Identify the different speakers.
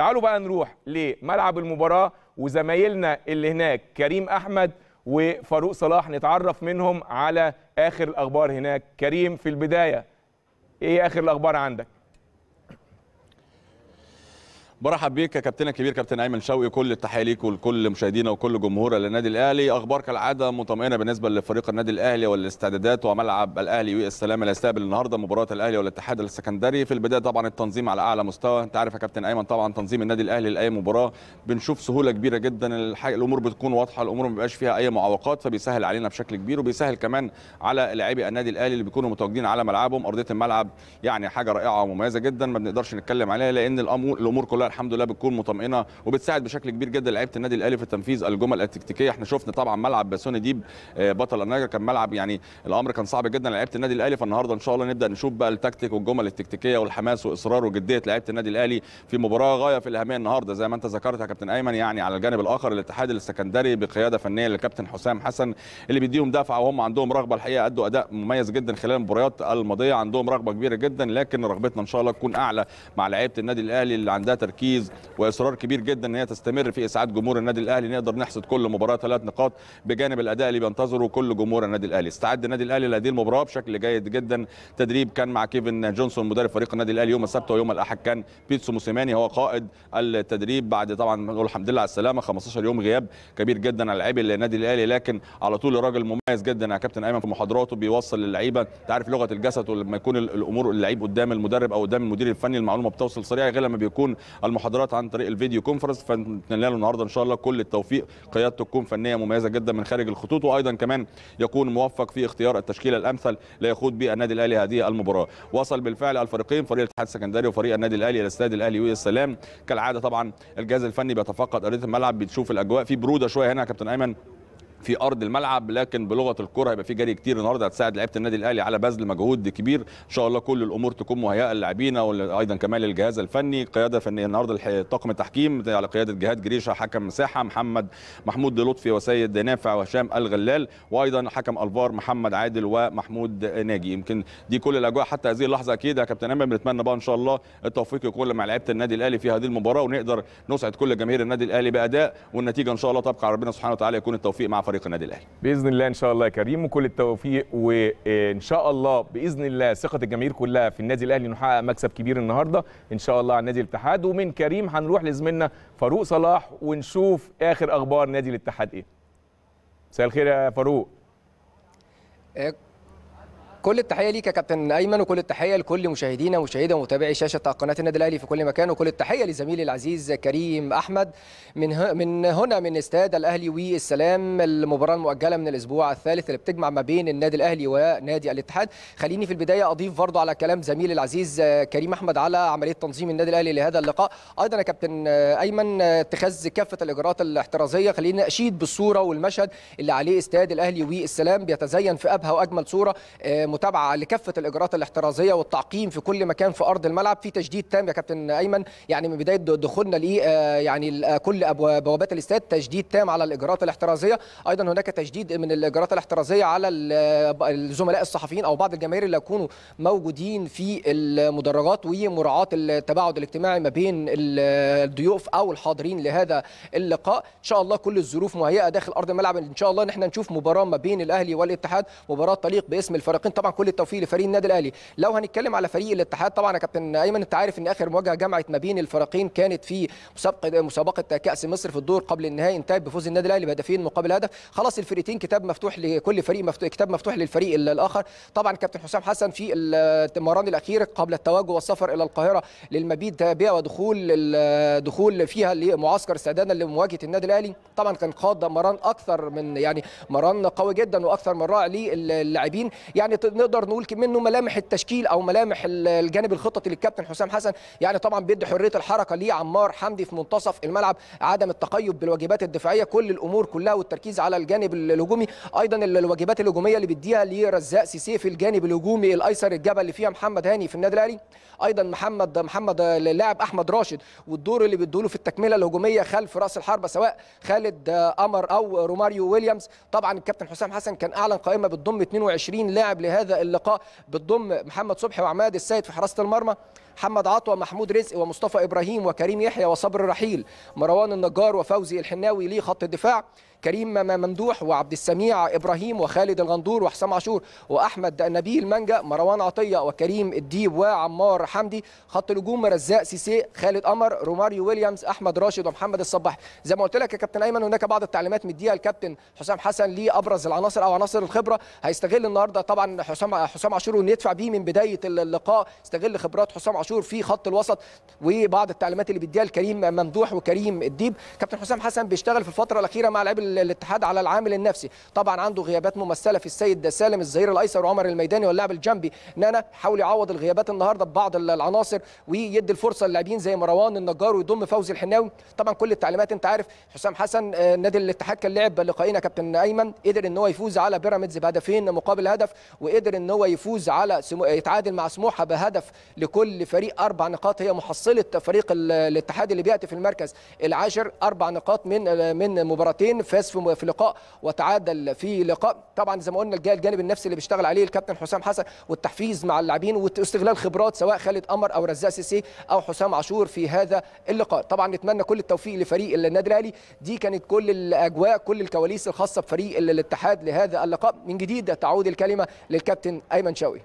Speaker 1: تعالوا بقى نروح لملعب المباراه وزمايلنا اللي هناك كريم احمد وفاروق صلاح نتعرف منهم على اخر الاخبار هناك كريم في البدايه ايه اخر الاخبار عندك برحب بيك يا كابتننا الكبير كابتن ايمن شوقي كل التحيه ليك ولكل مشاهدينا وكل جمهور النادي الاهلي اخبار كالعاده مطمئنه بالنسبه لفريق النادي الاهلي والاستعدادات وملعب الاهلي والسلام اللي هيستقبل النهارده مباراه الاهلي والاتحاد السكندري في البدايه طبعا التنظيم على اعلى مستوى انت عارف يا كابتن ايمن طبعا تنظيم النادي الاهلي لاي مباراه بنشوف سهوله كبيره جدا الامور بتكون واضحه الامور ما بيبقاش فيها اي معوقات فبيسهل علينا بشكل كبير وبيسهل كمان على لاعبي النادي الاهلي اللي بيكونوا متواجدين على ملعبهم ارضيه الملعب يعني حاجه رائعه ومميزه جدا ما بنقدرش نتكلم عليها لان الامور الامور كلها الحمد لله بتكون مطمئنه وبتساعد بشكل كبير جدا لعيبه النادي الاهلي في تنفيذ الجمل التكتيكيه احنا شفنا طبعا ملعب باسون ديب آه، بطل النجا كان ملعب يعني الامر كان صعب جدا لعيبه النادي الاهلي فالنهارده ان شاء الله نبدا نشوف بقى التكتيك والجمل التكتيكيه والحماس واصرار وجديه لعيبه النادي الاهلي في مباراه غايه في الاهميه النهارده زي ما انت ذكرت يا كابتن ايمن يعني على الجانب الاخر الاتحاد السكندري بقياده فنيه للكابتن حسام حسن اللي بيديهم دفعه وهم عندهم رغبه الحقيقه ادوا اداء مميز جدا خلال المباريات الماضيه عندهم رغبه كبيره جدا لكن رغبتنا ان شاء الله تكون اعلى مع لعيبه النادي الاهلي اللي عندها تركيز وتركيز واصرار كبير جدا ان هي تستمر في اسعاد جمهور النادي الاهلي نقدر نحصد كل مباراه ثلاث نقاط بجانب الاداء اللي بينتظره كل جمهور النادي الاهلي استعد النادي الاهلي لهذه المباراه بشكل جيد جدا تدريب كان مع كيفن جونسون مدرب فريق النادي الاهلي يوم السبت ويوم الاحد كان بيتسو موسيماني هو قائد التدريب بعد طبعا نقول الحمد لله على السلامه 15 يوم غياب كبير جدا على لعيبه النادي الاهلي لكن على طول راجل مميز جدا يا كابتن ايمن في محاضراته بيوصل للعيبه انت عارف لغه الجسد ولما يكون الامور اللعيب قدام المدرب او قدام المدير الفني المعلومه بتوصل سريع غير لما بيكون المحاضرات عن طريق الفيديو كونفرنس فنتمنى له النهارده ان شاء الله كل التوفيق قيادته تكون فنيه مميزه جدا من خارج الخطوط وايضا كمان يكون موفق في اختيار التشكيله الامثل ليخوض بها النادي الاهلي هذه المباراه وصل بالفعل الفريقين فريق الاتحاد السكندري وفريق النادي الاهلي الى استاد الاهلي ويا السلام كالعاده طبعا الجهاز الفني بيتفقد ارضيه الملعب بتشوف الاجواء في بروده شويه هنا يا كابتن ايمن في ارض الملعب لكن بلغه الكره هيبقى في جري كتير النهارده هتساعد لعيبه النادي الاهلي على بذل مجهود كبير ان شاء الله كل الامور تكون مهيئه للاعبين وايضا كمان للجهاز الفني قياده فنيه النهارده طاقم التحكيم على قياده جهاد جريشه حكم مساحه محمد محمود لطفي وسيد نافع وهشام الغلال وايضا حكم الفار محمد عادل ومحمود ناجي يمكن دي كل الاجواء حتى هذه اللحظه اكيد يا كابتن امام بنتمنى بقى ان شاء الله التوفيق يكون مع لعيبه النادي الاهلي في هذه المباراه ونقدر نسعد كل جماهير النادي الاهلي باداء والنتيجه ان شاء الله تبقى على ربنا سبحانه وتعالى يكون التوفيق مع فريق النادي الاهلي باذن الله ان شاء الله يا كريم وكل التوفيق وان شاء الله باذن الله ثقه الجماهير كلها في النادي الاهلي نحقق مكسب كبير النهارده ان شاء الله على نادي الاتحاد ومن كريم هنروح لزميلنا فاروق صلاح ونشوف اخر اخبار نادي الاتحاد ايه مساء الخير يا فاروق
Speaker 2: إيه، كل التحيه ليك يا كابتن ايمن وكل التحيه لكل مشاهدينا ومشاهدي ومتابعي شاشه قناه النادي الاهلي في كل مكان وكل التحيه لزميلي العزيز كريم احمد من من هنا من استاد الاهلي والسلام المباراه المؤجله من الاسبوع الثالث اللي بتجمع ما بين النادي الاهلي ونادي الاتحاد خليني في البدايه اضيف برضه على كلام زميلي العزيز كريم احمد على عمليه تنظيم النادي الاهلي لهذا اللقاء ايضا يا كابتن ايمن اتخاذ كافه الاجراءات الاحترازيه خلينا اشيد بالصوره والمشهد اللي عليه استاد الاهلي والسلام بيتزين في ابهى واجمل صوره المتابعه لكافه الاجراءات الاحترازيه والتعقيم في كل مكان في ارض الملعب في تجديد تام يا كابتن ايمن يعني من بدايه دخولنا ل آه، يعني آه، كل بوابات الاستاد تجديد تام على الاجراءات الاحترازيه ايضا هناك تجديد من الاجراءات الاحترازيه على آه، الزملاء الصحفيين او بعض الجماهير اللي يكونوا موجودين في المدرجات ومراعاه التباعد الاجتماعي ما بين الضيوف او الحاضرين لهذا اللقاء ان شاء الله كل الظروف مهيئه داخل ارض الملعب ان شاء الله نحن نشوف مباراه ما بين الاهلي والاتحاد مباراه تليق باسم الفريقين طبعا كل التوفيق لفريق النادي الاهلي لو هنتكلم على فريق الاتحاد طبعا يا كابتن ايمن انت عارف ان اخر مواجهه جمعت ما بين الفريقين كانت في مسابقه مسابقه كاس مصر في الدور قبل النهائي انتهت بفوز النادي الاهلي بهدفين مقابل هدف خلاص الفرقتين كتاب مفتوح لكل فريق مفتوح كتاب مفتوح للفريق الاخر طبعا كابتن حسام حسن في المران الاخير قبل التوجه والسفر الى القاهره للمبيت بها ودخول دخول فيها لمعسكر استعدادا لمواجهه النادي الاهلي طبعا كان قاد مران اكثر من يعني مران قوي جدا واكثر من رائع للاعبين يعني نقدر نقول منه ملامح التشكيل او ملامح الجانب الخططي للكابتن حسام حسن يعني طبعا بيدي حريه الحركه لعمار حمدي في منتصف الملعب عدم التقيد بالواجبات الدفاعيه كل الامور كلها والتركيز على الجانب الهجومي ايضا الواجبات الهجوميه اللي بيديها لرزاق سيسي في الجانب الهجومي الايسر الجبل اللي فيها محمد هاني في النادي الاهلي ايضا محمد محمد اللاعب احمد راشد والدور اللي بيدوله في التكمله الهجوميه خلف راس الحربه سواء خالد قمر او روماريو ويليامز طبعا الكابتن حسام حسن كان اعلن قائمه بتضم 22 لاعب لهذا هذا اللقاء بتضم محمد صبحي وعماد السيد في حراسه المرمى محمد عطوة محمود رزق ومصطفى إبراهيم وكريم يحيى وصبر رحيل مروان النجار وفوزي الحناوي ليه خط الدفاع كريم ممدوح وعبد السميع ابراهيم وخالد الغندور وحسام عاشور واحمد نبيل منجا مروان عطيه وكريم الديب وعمار حمدي خط الهجوم رزاق سيسي خالد قمر روماريو ويليامز احمد راشد ومحمد الصباح زي ما قلت لك يا كابتن ايمن هناك بعض التعليمات مديها الكابتن حسام حسن لابرز العناصر او عناصر الخبره هيستغل النهارده طبعا حسام حسام عاشور وندفع بيه من بدايه اللقاء استغل خبرات حسام عاشور في خط الوسط وبعض التعليمات اللي بيديها الكريم ممدوح وكريم الديب كابتن حسام حسن بيشتغل في الفتره الاخيره مع لاعبي الاتحاد على العامل النفسي طبعا عنده غيابات ممثله في السيد سالم الظهير الايسر وعمر الميداني واللاعب الجنبي نانا حاول يعوض الغيابات النهارده ببعض العناصر ويدي الفرصه للاعبين زي مروان النجار ويضم فوزي الحناوي طبعا كل التعليمات انت عارف حسام حسن آه، نادي الاتحاد كان لعب لقائنا كابتن ايمن قدر ان هو يفوز على بيراميدز بهدفين مقابل هدف وقدر ان هو يفوز على سمو... يتعادل مع سموحه بهدف لكل الفريق اربع نقاط هي محصله فريق الاتحاد اللي بياتي في المركز العاشر اربع نقاط من من مباراتين فاز في لقاء وتعادل في لقاء طبعا زي ما قلنا الجانب النفسي اللي بيشتغل عليه الكابتن حسام حسن والتحفيز مع اللاعبين واستغلال خبرات سواء خالد قمر او رزاق سيسي او حسام عاشور في هذا اللقاء طبعا نتمنى كل التوفيق لفريق النادي الاهلي دي كانت كل الاجواء كل الكواليس الخاصه بفريق الاتحاد لهذا اللقاء من جديد تعود الكلمه للكابتن ايمن شوقي